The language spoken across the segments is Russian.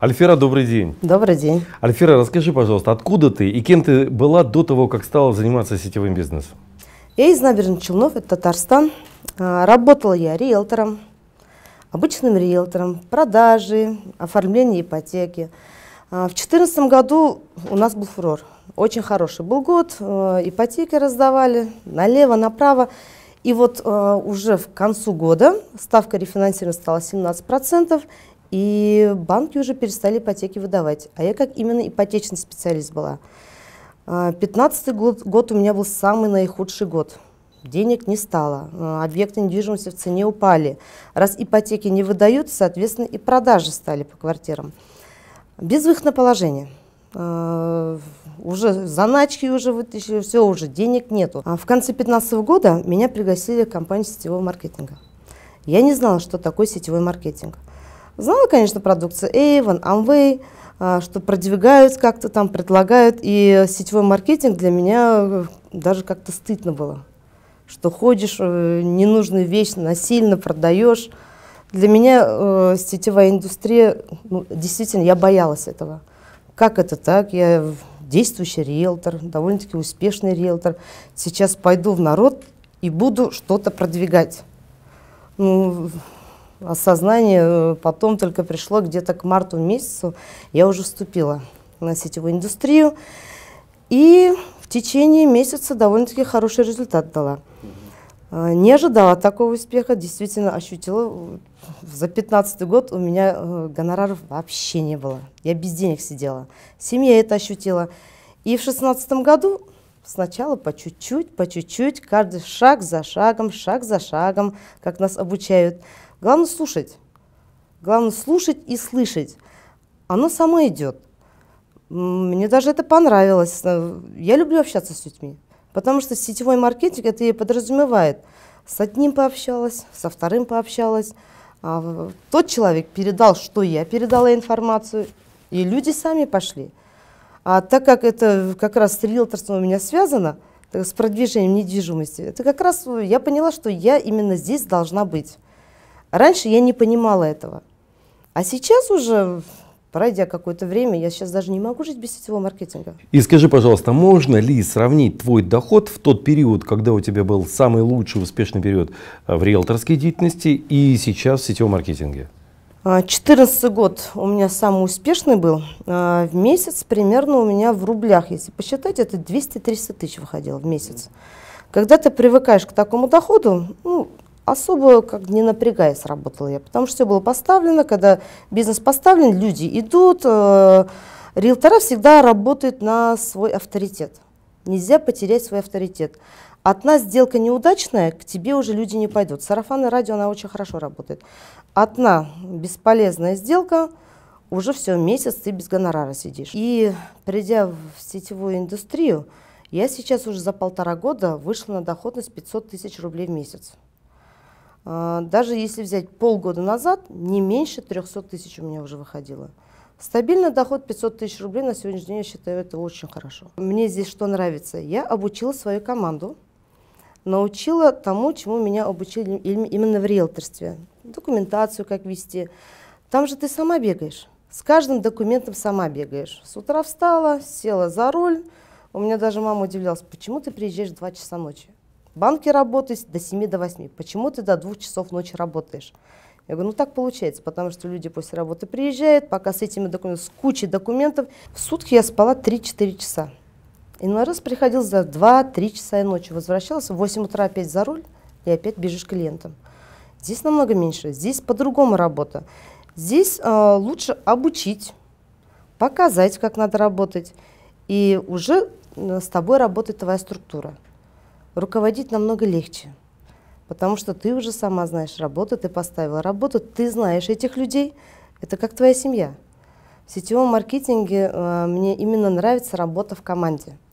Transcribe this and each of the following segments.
Альфира, добрый день. Добрый день. Альфира, расскажи, пожалуйста, откуда ты и кем ты была до того, как стала заниматься сетевым бизнесом? Я из набережных Челнов, это Татарстан. А, работала я риэлтором, обычным риэлтором, продажи, оформление ипотеки. А, в 2014 году у нас был фурор. Очень хороший был год, а, ипотеки раздавали налево, направо. И вот уже в концу года ставка рефинансирования стала 17%, и банки уже перестали ипотеки выдавать. А я как именно ипотечный специалист была. 15 а, год, год у меня был самый наихудший год. Денег не стало, а, объекты недвижимости в цене упали. Раз ипотеки не выдают, соответственно, и продажи стали по квартирам. Безвыходное положение. А, уже заначки уже вытащили, все, уже денег нету. в конце 2015 года меня пригласили в компанию сетевого маркетинга. Я не знала, что такое сетевой маркетинг. Знала, конечно, продукцию Avon, Amway, что продвигают как-то там, предлагают. И сетевой маркетинг для меня э, даже как-то стыдно было, что ходишь, э, ненужную вещь насильно продаешь. Для меня э, сетевая индустрия, ну, действительно, я боялась этого. Как это так? Я действующий риэлтор, довольно-таки успешный риэлтор. Сейчас пойду в народ и буду что-то продвигать. Ну, осознание э, потом только пришло где-то к марту месяцу. Я уже вступила на сетевую индустрию. И в течение месяца довольно-таки хороший результат дала. Э, не ожидала такого успеха, действительно ощутила. Э, за 15 год у меня гонораров вообще не было. Я без денег сидела. Семья это ощутила. И в 16 году сначала по чуть-чуть, по чуть-чуть, каждый шаг за шагом, шаг за шагом, как нас обучают. Главное слушать. Главное слушать и слышать. Оно само идет. Мне даже это понравилось. Я люблю общаться с людьми, потому что сетевой маркетинг это и подразумевает. С одним пообщалась, со вторым пообщалась. А тот человек передал, что я передала информацию, и люди сами пошли. А так как это как раз с риэлторством у меня связано, с продвижением недвижимости, это как раз э, я поняла, что я именно здесь должна быть. Раньше я не понимала этого. А сейчас уже, пройдя какое-то время, я сейчас даже не могу жить без сетевого маркетинга. И скажи, пожалуйста, можно ли сравнить твой доход в тот период, когда у тебя был самый лучший успешный период э, в риэлторской деятельности и сейчас в сетевом маркетинге? 14 а, год у меня самый успешный был. А, в месяц примерно у меня в рублях, если посчитать, это 200-300 тысяч выходило в месяц. Когда ты привыкаешь к такому доходу, ну, особо как не напрягаясь работала я, потому что все было поставлено, когда бизнес поставлен, люди идут, э, риэлтора всегда работают на свой авторитет. Нельзя потерять свой авторитет. Одна сделка неудачная, к тебе уже люди не пойдут. Сарафанное радио, она очень хорошо работает. Одна бесполезная сделка, уже все, месяц ты без гонорара сидишь. И придя в сетевую индустрию, я сейчас уже за полтора года вышла на доходность 500 тысяч рублей в месяц. А, даже если взять полгода назад, не меньше 300 тысяч у меня уже выходило. Стабильный доход 500 тысяч рублей на сегодняшний день, я считаю, это очень хорошо. Мне здесь что нравится? Я обучила свою команду научила тому, чему меня обучили именно в риэлторстве. Документацию как вести. Там же ты сама бегаешь. С каждым документом сама бегаешь. С утра встала, села за руль. У меня даже мама удивлялась, почему ты приезжаешь в 2 часа ночи? Банки работают до 7 до 8. Почему ты до 2 часов ночи работаешь? Я говорю, ну так получается, потому что люди после работы приезжают, пока с этими документами, с кучей документов. В сутки я спала 3-4 часа раз приходил за 2-3 часа ночи, возвращался в 8 утра опять за руль и опять бежишь к клиентам. Здесь намного меньше, здесь по-другому работа. Здесь э, лучше обучить, показать, как надо работать, и уже э, с тобой работает твоя структура. Руководить намного легче, потому что ты уже сама знаешь работу, ты поставила работу, ты знаешь этих людей, это как твоя семья. В сетевом маркетинге э, мне именно нравится работа в команде –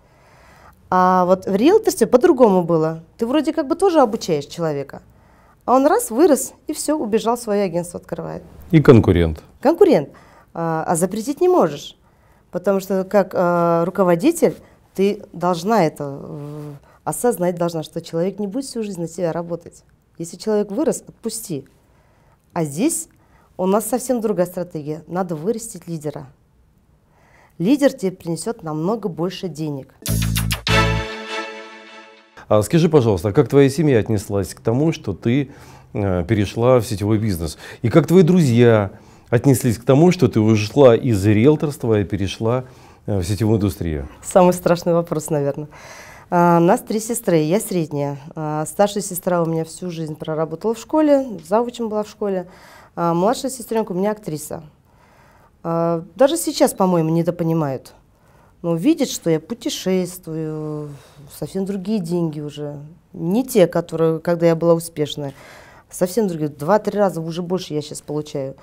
а вот в риэлторстве по-другому было. Ты вроде как бы тоже обучаешь человека. А он раз, вырос, и все, убежал, свое агентство открывает. И конкурент. Конкурент. А, а, запретить не можешь. Потому что как а, руководитель ты должна это осознать, должна, что человек не будет всю жизнь на тебя работать. Если человек вырос, отпусти. А здесь у нас совсем другая стратегия. Надо вырастить лидера. Лидер тебе принесет намного больше денег. А скажи, пожалуйста, а как твоя семья отнеслась к тому, что ты э, перешла в сетевой бизнес? И как твои друзья отнеслись к тому, что ты ушла из риэлторства и перешла э, в сетевую индустрию? Самый страшный вопрос, наверное. А, нас три сестры, я средняя. А, старшая сестра у меня всю жизнь проработала в школе, завучем была в школе. младшая сестренка у меня актриса. Даже сейчас, по-моему, недопонимают но увидят, что я путешествую, совсем другие деньги уже. Не те, которые, когда я была успешная. Совсем другие. Два-три раза уже больше я сейчас получаю.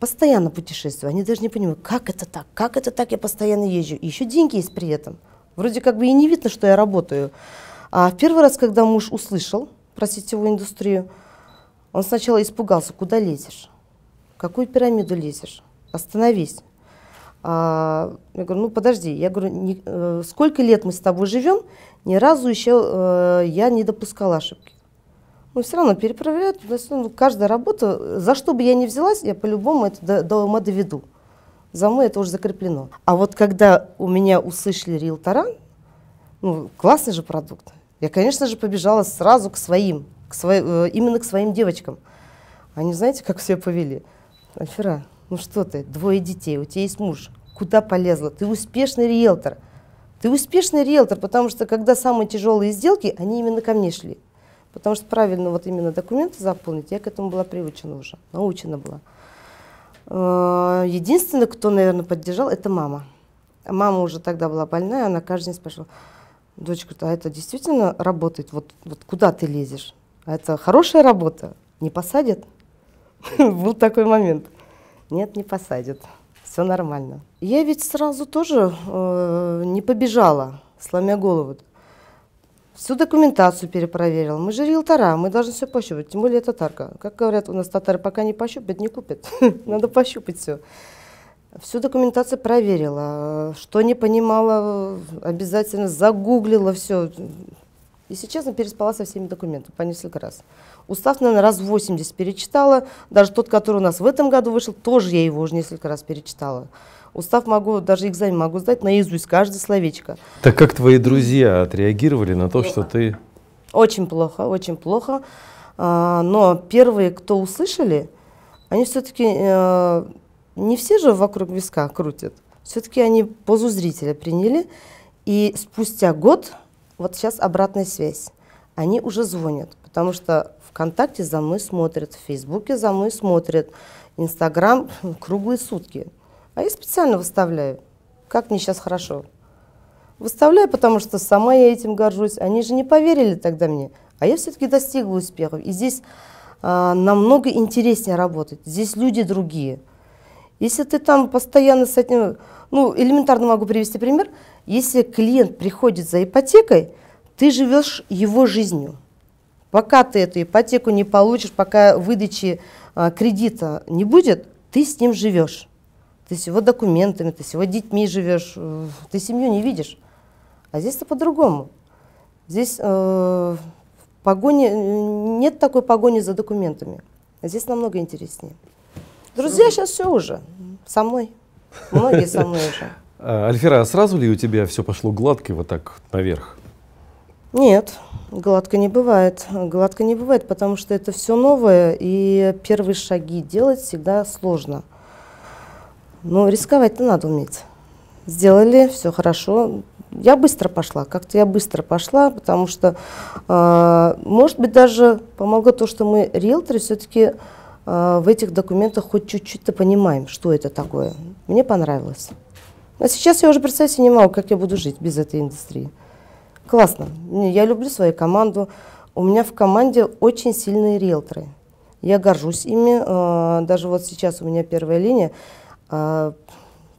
Постоянно путешествую. Они даже не понимают, как это так, как это так, я постоянно езжу. И еще деньги есть при этом. Вроде как бы и не видно, что я работаю. А в первый раз, когда муж услышал про сетевую индустрию, он сначала испугался, куда лезешь, в какую пирамиду лезешь, остановись. А, я говорю, ну подожди, я говорю, не, э, сколько лет мы с тобой живем, ни разу еще э, я не допускала ошибки. Ну все равно перепроверяют, ну, каждая работа, за что бы я ни взялась, я по-любому это до, до ума доведу. За мной это уже закреплено. А вот когда у меня услышали риэлтора, ну, классный же продукт, я, конечно же, побежала сразу к своим, к свои, э, именно к своим девочкам. Они знаете, как все повели? Афера, ну что ты, двое детей, у тебя есть муж куда полезла. Ты успешный риэлтор. Ты успешный риэлтор, потому что когда самые тяжелые сделки, они именно ко мне шли. Потому что правильно вот именно документы заполнить, я к этому была привычена уже, научена была. Э, единственное, кто, наверное, поддержал, это мама. Мама уже тогда была больная, она каждый день спрашивала, дочка, а это действительно работает? Вот, вот куда ты лезешь? А это хорошая работа, не посадят? Был такой момент. Нет, не посадят все нормально. Я ведь сразу тоже э, не побежала, сломя голову. Всю документацию перепроверила. Мы же риэлтора, мы должны все пощупать, тем более это татарка. Как говорят, у нас татары пока не пощупят, не купят. Надо пощупать все. Всю документацию проверила. Что не понимала, обязательно загуглила все. Если честно, переспала со всеми документами по несколько раз. Устав, наверное, раз 80 перечитала. Даже тот, который у нас в этом году вышел, тоже я его уже несколько раз перечитала. Устав могу, даже экзамен могу сдать наизусть, каждое словечко. Так как твои друзья отреагировали на то, плохо. что ты... Очень плохо, очень плохо. А, но первые, кто услышали, они все-таки... Э, не все же вокруг виска крутят. Все-таки они позу зрителя приняли. И спустя год вот сейчас обратная связь. Они уже звонят, потому что ВКонтакте за мной смотрят, в Фейсбуке за мной смотрят, Инстаграм круглые сутки. А я специально выставляю. Как мне сейчас хорошо. Выставляю, потому что сама я этим горжусь. Они же не поверили тогда мне. А я все-таки достигла успеха. И здесь а, намного интереснее работать. Здесь люди другие. Если ты там постоянно с этим... Ну, элементарно могу привести пример. Если клиент приходит за ипотекой, ты живешь его жизнью. Пока ты эту ипотеку не получишь, пока выдачи а, кредита не будет, ты с ним живешь. Ты с его документами, ты с его детьми живешь, э, ты семью не видишь. А здесь-то по-другому. Здесь э, погоне нет такой погони за документами. А здесь намного интереснее. Друзья сейчас все уже со мной. Многие со мной уже. А, Альфера, а сразу ли у тебя все пошло гладко вот так наверх? Нет, гладко не бывает. Гладко не бывает, потому что это все новое, и первые шаги делать всегда сложно. Но рисковать-то надо уметь. Сделали, все хорошо. Я быстро пошла, как-то я быстро пошла, потому что, э, может быть, даже помогло то, что мы риэлторы все-таки э, а, в этих документах хоть чуть-чуть-то понимаем, что это такое. Мне понравилось. А сейчас я уже представить себе не могу, как я буду жить без этой индустрии. Классно. Я люблю свою команду. У меня в команде очень сильные риэлторы. Я горжусь ими. А, даже вот сейчас у меня первая линия а,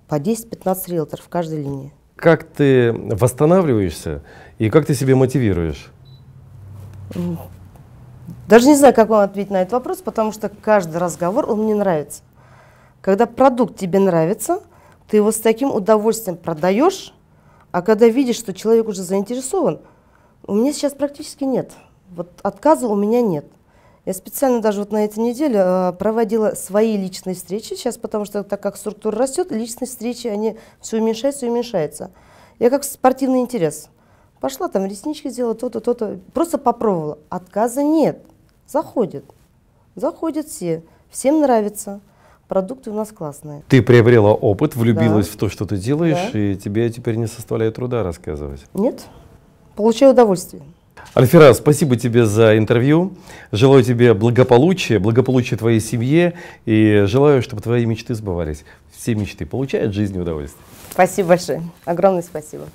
по 10-15 риэлторов в каждой линии. Как ты восстанавливаешься и как ты себе мотивируешь? Даже не знаю, как вам ответить на этот вопрос, потому что каждый разговор он мне нравится. Когда продукт тебе нравится, ты его с таким удовольствием продаешь, а когда видишь, что человек уже заинтересован, у меня сейчас практически нет. Вот отказа у меня нет. Я специально даже вот на этой неделе э, проводила свои личные встречи сейчас, потому что так как структура растет, личные встречи, они все уменьшаются и уменьшаются. Я как спортивный интерес. Пошла там реснички сделала, то-то, то-то. Просто попробовала. Отказа нет. Заходит. Заходят все. Всем нравится продукты у нас классные. Ты приобрела опыт, влюбилась да. в то, что ты делаешь, да. и тебе теперь не составляет труда рассказывать. Нет, получаю удовольствие. Альфира, спасибо тебе за интервью. Желаю тебе благополучия, благополучия твоей семье и желаю, чтобы твои мечты сбывались. Все мечты получают жизнь и удовольствие. Спасибо большое. Огромное спасибо.